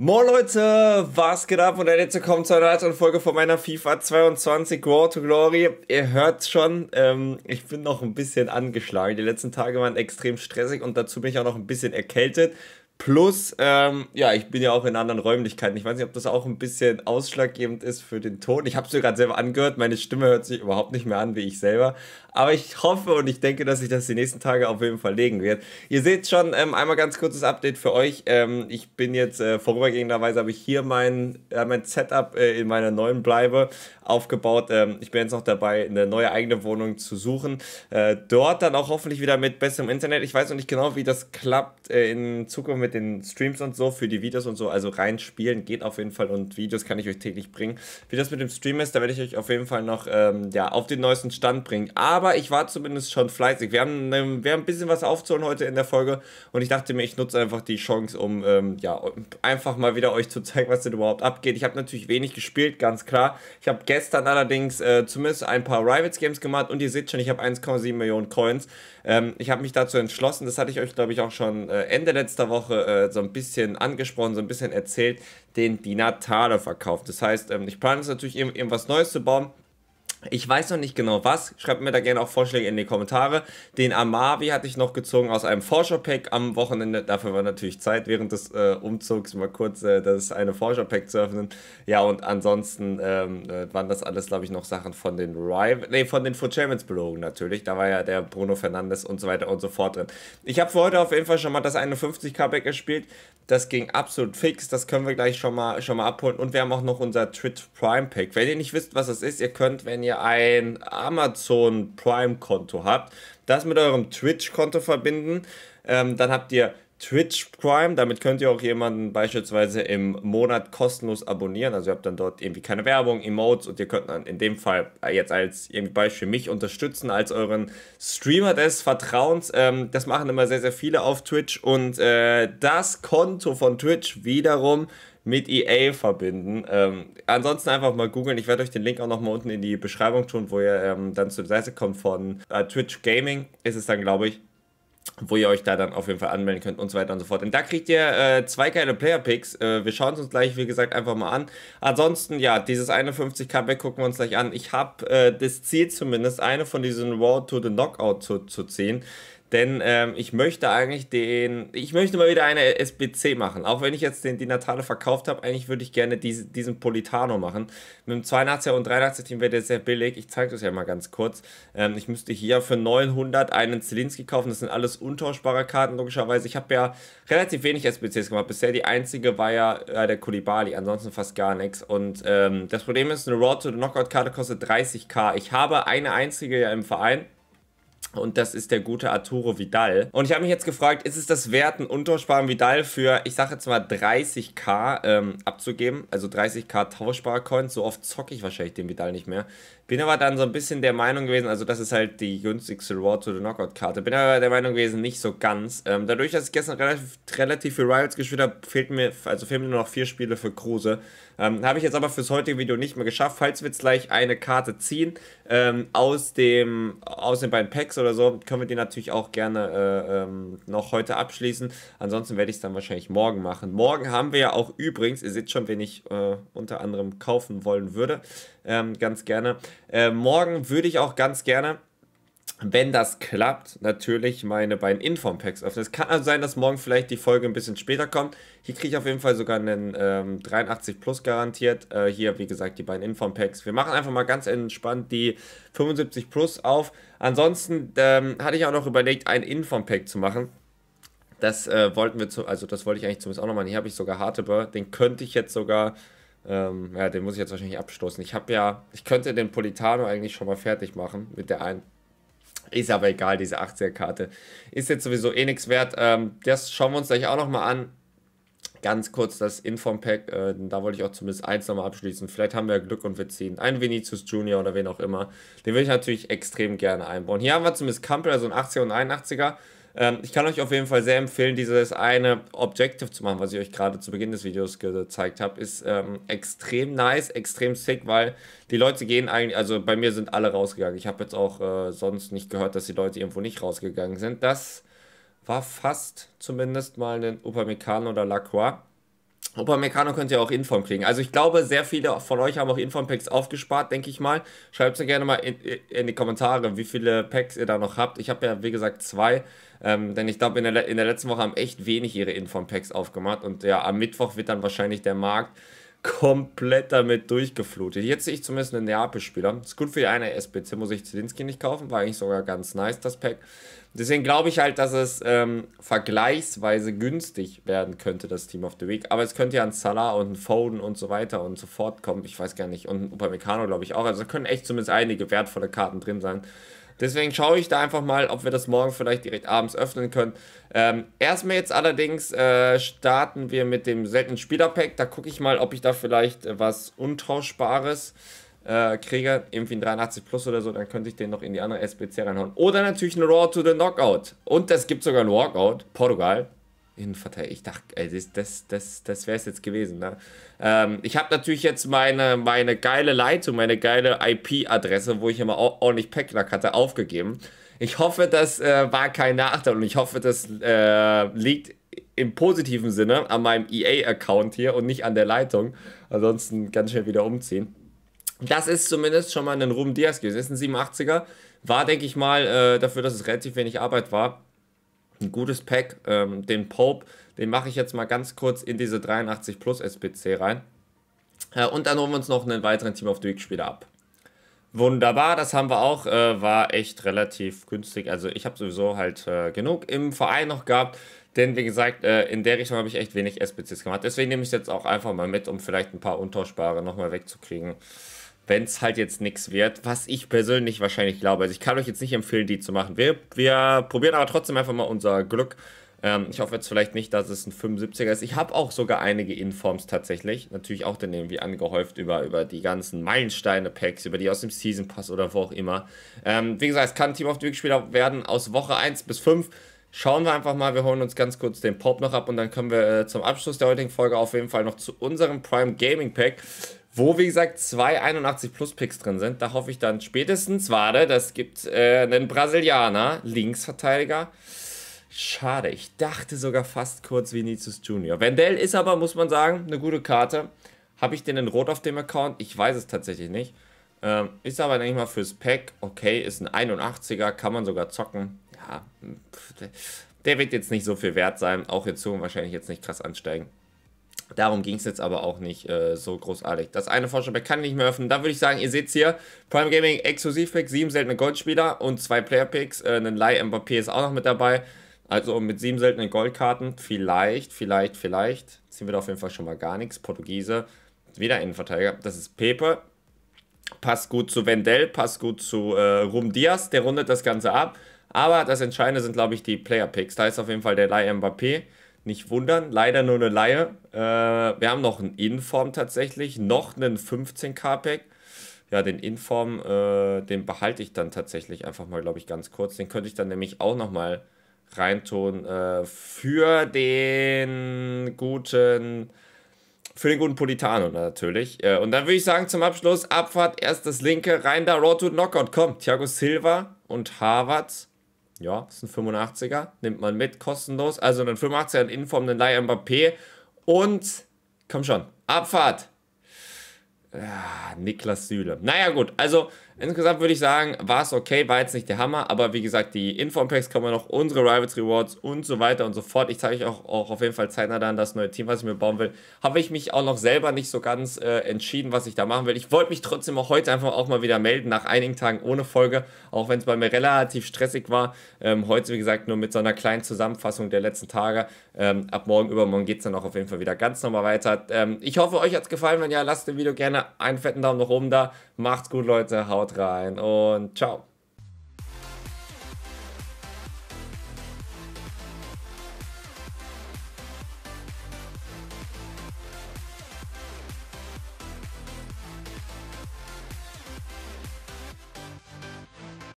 Moin Leute, was geht ab und herzlich willkommen zu einer weiteren Folge von meiner FIFA 22 Raw to Glory. Ihr hört schon, ähm, ich bin noch ein bisschen angeschlagen. Die letzten Tage waren extrem stressig und dazu bin ich auch noch ein bisschen erkältet. Plus, ähm, ja, ich bin ja auch in anderen Räumlichkeiten. Ich weiß nicht, ob das auch ein bisschen ausschlaggebend ist für den Ton. Ich habe es mir gerade selber angehört. Meine Stimme hört sich überhaupt nicht mehr an wie ich selber. Aber ich hoffe und ich denke, dass ich das die nächsten Tage auf jeden Fall legen werde. Ihr seht schon, ähm, einmal ganz kurzes Update für euch. Ähm, ich bin jetzt äh, vorübergehenderweise, habe ich hier mein, äh, mein Setup äh, in meiner neuen Bleibe aufgebaut. Ähm, ich bin jetzt noch dabei, eine neue eigene Wohnung zu suchen. Äh, dort dann auch hoffentlich wieder mit besserem Internet. Ich weiß noch nicht genau, wie das klappt äh, in Zukunft mit mit den Streams und so, für die Videos und so, also rein spielen geht auf jeden Fall und Videos kann ich euch täglich bringen. Wie das mit dem Stream ist, da werde ich euch auf jeden Fall noch ähm, ja, auf den neuesten Stand bringen. Aber ich war zumindest schon fleißig. Wir haben, ähm, wir haben ein bisschen was aufzuholen heute in der Folge und ich dachte mir, ich nutze einfach die Chance, um ähm, ja, einfach mal wieder euch zu zeigen, was denn überhaupt abgeht. Ich habe natürlich wenig gespielt, ganz klar. Ich habe gestern allerdings äh, zumindest ein paar Rivals Games gemacht und ihr seht schon, ich habe 1,7 Millionen Coins. Ähm, ich habe mich dazu entschlossen, das hatte ich euch, glaube ich, auch schon äh, Ende letzter Woche äh, so ein bisschen angesprochen, so ein bisschen erzählt, den die Natale verkauft. Das heißt, ähm, ich plane es natürlich, irgendwas Neues zu bauen. Ich weiß noch nicht genau was. Schreibt mir da gerne auch Vorschläge in die Kommentare. Den Amavi hatte ich noch gezogen aus einem Forscher-Pack am Wochenende. Dafür war natürlich Zeit während des äh, Umzugs mal kurz äh, das eine Forscher-Pack zu öffnen. Ja, und ansonsten ähm, äh, waren das alles, glaube ich, noch Sachen von den Rival, nee, von den Fulchaments belogen natürlich. Da war ja der Bruno Fernandes und so weiter und so fort drin. Ich habe für heute auf jeden Fall schon mal das 51 k pack gespielt. Das ging absolut fix. Das können wir gleich schon mal, schon mal abholen. Und wir haben auch noch unser Twitch Prime Pack. Wenn ihr nicht wisst, was das ist, ihr könnt, wenn ihr ihr ein Amazon Prime-Konto habt, das mit eurem Twitch-Konto verbinden. Ähm, dann habt ihr Twitch Prime. Damit könnt ihr auch jemanden beispielsweise im Monat kostenlos abonnieren. Also ihr habt dann dort irgendwie keine Werbung, Emotes und ihr könnt dann in dem Fall äh, jetzt als irgendwie Beispiel mich unterstützen als euren Streamer des Vertrauens. Ähm, das machen immer sehr, sehr viele auf Twitch und äh, das Konto von Twitch wiederum mit EA verbinden. Ähm, ansonsten einfach mal googeln. Ich werde euch den Link auch nochmal unten in die Beschreibung tun, wo ihr ähm, dann zur Seite kommt von äh, Twitch Gaming. Ist es dann, glaube ich wo ihr euch da dann auf jeden Fall anmelden könnt und so weiter und so fort. Und da kriegt ihr äh, zwei geile Player-Picks. Äh, wir schauen es uns gleich, wie gesagt, einfach mal an. Ansonsten, ja, dieses 51 k Back gucken wir uns gleich an. Ich habe äh, das Ziel zumindest, eine von diesen Road to the Knockout zu, zu ziehen. Denn ähm, ich möchte eigentlich den, ich möchte mal wieder eine SBC machen. Auch wenn ich jetzt den, die Natale verkauft habe, eigentlich würde ich gerne diese, diesen Politano machen. Mit dem 82er und 83er Team wäre der sehr billig. Ich zeige das ja mal ganz kurz. Ähm, ich müsste hier für 900 einen Zelinski kaufen. Das sind alles untauschbare Karten logischerweise. Ich habe ja relativ wenig SBCs gemacht. Bisher die einzige war ja äh, der Kulibali. Ansonsten fast gar nichts. Und ähm, das Problem ist, eine Road to the Knockout Karte kostet 30k. Ich habe eine einzige ja im Verein und das ist der gute Arturo Vidal. Und ich habe mich jetzt gefragt, ist es das wert, einen unterschbaren Vidal für, ich sage jetzt mal 30k ähm, abzugeben? Also 30k Tauschbarcoins. So oft zocke ich wahrscheinlich den Vidal nicht mehr. Bin aber dann so ein bisschen der Meinung gewesen, also das ist halt die günstigste Reward to the Knockout-Karte. Bin aber der Meinung gewesen, nicht so ganz. Ähm, dadurch, dass ich gestern relativ, relativ viel Rivals gespielt habe, fehlt mir, also fehlen mir nur noch vier Spiele für Kruse. Ähm, habe ich jetzt aber fürs heutige Video nicht mehr geschafft. Falls wir jetzt gleich eine Karte ziehen ähm, aus, dem, aus den beiden Packs, oder so, können wir die natürlich auch gerne äh, ähm, noch heute abschließen. Ansonsten werde ich es dann wahrscheinlich morgen machen. Morgen haben wir ja auch übrigens, ihr seht schon, wen ich äh, unter anderem kaufen wollen würde, ähm, ganz gerne. Äh, morgen würde ich auch ganz gerne wenn das klappt, natürlich meine beiden Inform-Packs öffnen. Es kann also sein, dass morgen vielleicht die Folge ein bisschen später kommt. Hier kriege ich auf jeden Fall sogar einen ähm, 83 Plus garantiert. Äh, hier, wie gesagt, die beiden Inform-Packs. Wir machen einfach mal ganz entspannt die 75 Plus auf. Ansonsten ähm, hatte ich auch noch überlegt, ein Inform-Pack zu machen. Das äh, wollten wir, zu, also das wollte ich eigentlich zumindest auch noch machen. Hier habe ich sogar Harteber. Den könnte ich jetzt sogar... Ähm, ja, den muss ich jetzt wahrscheinlich abstoßen. Ich habe ja, ich könnte den Politano eigentlich schon mal fertig machen mit der einen. Ist aber egal, diese 80er-Karte. Ist jetzt sowieso eh nichts wert. Ähm, das schauen wir uns gleich auch nochmal an. Ganz kurz das Inform-Pack, äh, da wollte ich auch zumindest eins nochmal abschließen. Vielleicht haben wir Glück und wir ziehen einen Vinicius Junior oder wen auch immer. Den würde ich natürlich extrem gerne einbauen. Hier haben wir zumindest Campbell, also ein 80er und 81er. Ähm, ich kann euch auf jeden Fall sehr empfehlen, dieses eine Objective zu machen, was ich euch gerade zu Beginn des Videos gezeigt habe. Ist ähm, extrem nice, extrem sick, weil die Leute gehen eigentlich, also bei mir sind alle rausgegangen. Ich habe jetzt auch äh, sonst nicht gehört, dass die Leute irgendwo nicht rausgegangen sind. Das war fast zumindest mal ein Upamecano oder Lacroix. Opa Meccano könnt ihr auch Inform kriegen. Also ich glaube, sehr viele von euch haben auch Inform-Packs aufgespart, denke ich mal. Schreibt es gerne mal in, in, die Kommentare, wie viele Packs ihr da noch habt. Ich habe ja, wie gesagt, zwei. Ähm, denn ich glaube, in in der letzten Woche haben echt wenig ihre Inform-Packs aufgemacht. Und ja, am Mittwoch wird dann wahrscheinlich der Markt komplett damit durchgeflutet. Jetzt sehe ich zumindest einen Neapel-Spieler. Ist gut für die eine SPC, muss ich Zelinski nicht kaufen. War eigentlich sogar ganz nice, das Pack. Deswegen glaube ich halt, dass es ähm, vergleichsweise günstig werden könnte, das Team of the Week. Aber es könnte ja ein Salah und ein Foden und so weiter und so fort kommen. Ich weiß gar nicht. Und ein Upamecano, glaube ich, auch. Also da können echt zumindest einige wertvolle Karten drin sein. Deswegen schaue ich da einfach mal, ob wir das morgen vielleicht direkt abends öffnen können. Ähm, erstmal jetzt allerdings äh, starten wir mit dem seltenen Spielerpack. Da gucke ich mal, ob ich da vielleicht äh, was Untauschbares äh, kriege. Irgendwie ein 83 Plus oder so. Dann könnte ich den noch in die andere SBC reinhauen. Oder natürlich ein Raw to the Knockout. Und es gibt sogar ein Walkout. Portugal. Innenverteidiger. Ich dachte, ey, das, das, das, das wäre es jetzt gewesen. Ne? Ähm, ich habe natürlich jetzt meine, meine geile Leitung, meine geile IP-Adresse, wo ich immer ordentlich Packknack hatte, aufgegeben. Ich hoffe, das äh, war kein Nachteil und ich hoffe, das äh, liegt im positiven Sinne an meinem EA-Account hier und nicht an der Leitung. Ansonsten ganz schnell wieder umziehen. Das ist zumindest schon mal ein Ruben Diaz gewesen. Das ist ein 87er. War, denke ich mal, äh, dafür, dass es relativ wenig Arbeit war, ein gutes Pack. Ähm, den Pope, den mache ich jetzt mal ganz kurz in diese 83 Plus SPC rein. Äh, und dann holen wir uns noch einen weiteren Team of the Week Spieler ab. Wunderbar, das haben wir auch. Äh, war echt relativ günstig. Also ich habe sowieso halt äh, genug im Verein noch gehabt. Denn wie gesagt, äh, in der Richtung habe ich echt wenig SPCs gemacht. Deswegen nehme ich es jetzt auch einfach mal mit, um vielleicht ein paar Untauschbare nochmal wegzukriegen wenn es halt jetzt nichts wird, was ich persönlich wahrscheinlich glaube. Also ich kann euch jetzt nicht empfehlen, die zu machen. Wir, wir probieren aber trotzdem einfach mal unser Glück. Ähm, ich hoffe jetzt vielleicht nicht, dass es ein 75er ist. Ich habe auch sogar einige Informs tatsächlich. Natürlich auch dann irgendwie angehäuft über, über die ganzen Meilensteine-Packs, über die aus dem Season Pass oder wo auch immer. Ähm, wie gesagt, es kann Team of the Week Spieler werden aus Woche 1 bis 5. Schauen wir einfach mal, wir holen uns ganz kurz den Pop noch ab und dann können wir äh, zum Abschluss der heutigen Folge auf jeden Fall noch zu unserem Prime Gaming Pack wo wie gesagt zwei 81 Plus Picks drin sind. Da hoffe ich dann spätestens, warte, das gibt äh, einen Brasilianer, Linksverteidiger. Schade, ich dachte sogar fast kurz Vinicius Junior. Wendell ist aber, muss man sagen, eine gute Karte. Habe ich den in Rot auf dem Account? Ich weiß es tatsächlich nicht. Ähm, ist aber, denke ich mal, fürs Pack okay, ist ein 81er, kann man sogar zocken. Ja, der wird jetzt nicht so viel wert sein, auch jetzt so wahrscheinlich jetzt nicht krass ansteigen. Darum ging es jetzt aber auch nicht äh, so großartig. Das eine Forscherpack kann ich nicht mehr öffnen. Da würde ich sagen, ihr seht es hier. Prime Gaming Exklusivpack, sieben seltene Goldspieler und zwei Playerpicks. Äh, ein Lai Mbappé ist auch noch mit dabei. Also mit sieben seltenen Goldkarten. Vielleicht, vielleicht, vielleicht. Ziehen wir da auf jeden Fall schon mal gar nichts. Portugiese. Wieder Innenverteidiger. Das ist Pepe. Passt gut zu Wendell, passt gut zu äh, Rum Diaz. Der rundet das Ganze ab. Aber das Entscheidende sind, glaube ich, die Playerpicks. Da ist auf jeden Fall der Lai Mbappé. Nicht wundern, leider nur eine Laie. Äh, wir haben noch einen Inform tatsächlich, noch einen 15k-Pack. Ja, den Inform, äh, den behalte ich dann tatsächlich einfach mal, glaube ich, ganz kurz. Den könnte ich dann nämlich auch noch mal reintun äh, für den guten für den guten Politano natürlich. Äh, und dann würde ich sagen, zum Abschluss, Abfahrt, erst das linke, rein da, Road to Knockout, komm, Thiago Silva und Harvard ja, ist ein 85er, nimmt man mit, kostenlos. Also ein 85er in Inform, einen Leih Mbappé und, komm schon, Abfahrt. Ja, ah, Niklas Süle. Naja gut, also Insgesamt würde ich sagen, war es okay, war jetzt nicht der Hammer, aber wie gesagt, die Info-Packs kommen noch, unsere Rivals Rewards und so weiter und so fort. Ich zeige euch auch, auch auf jeden Fall zeitnah dann das neue Team, was ich mir bauen will. Habe ich mich auch noch selber nicht so ganz äh, entschieden, was ich da machen will. Ich wollte mich trotzdem auch heute einfach auch mal wieder melden, nach einigen Tagen ohne Folge, auch wenn es bei mir relativ stressig war. Ähm, heute, wie gesagt, nur mit so einer kleinen Zusammenfassung der letzten Tage. Ähm, ab morgen, übermorgen geht es dann auch auf jeden Fall wieder ganz normal weiter. Ähm, ich hoffe, euch hat es gefallen. Wenn ja, lasst dem Video gerne einen fetten Daumen nach oben da. Macht's gut, Leute. Haut rein und ciao.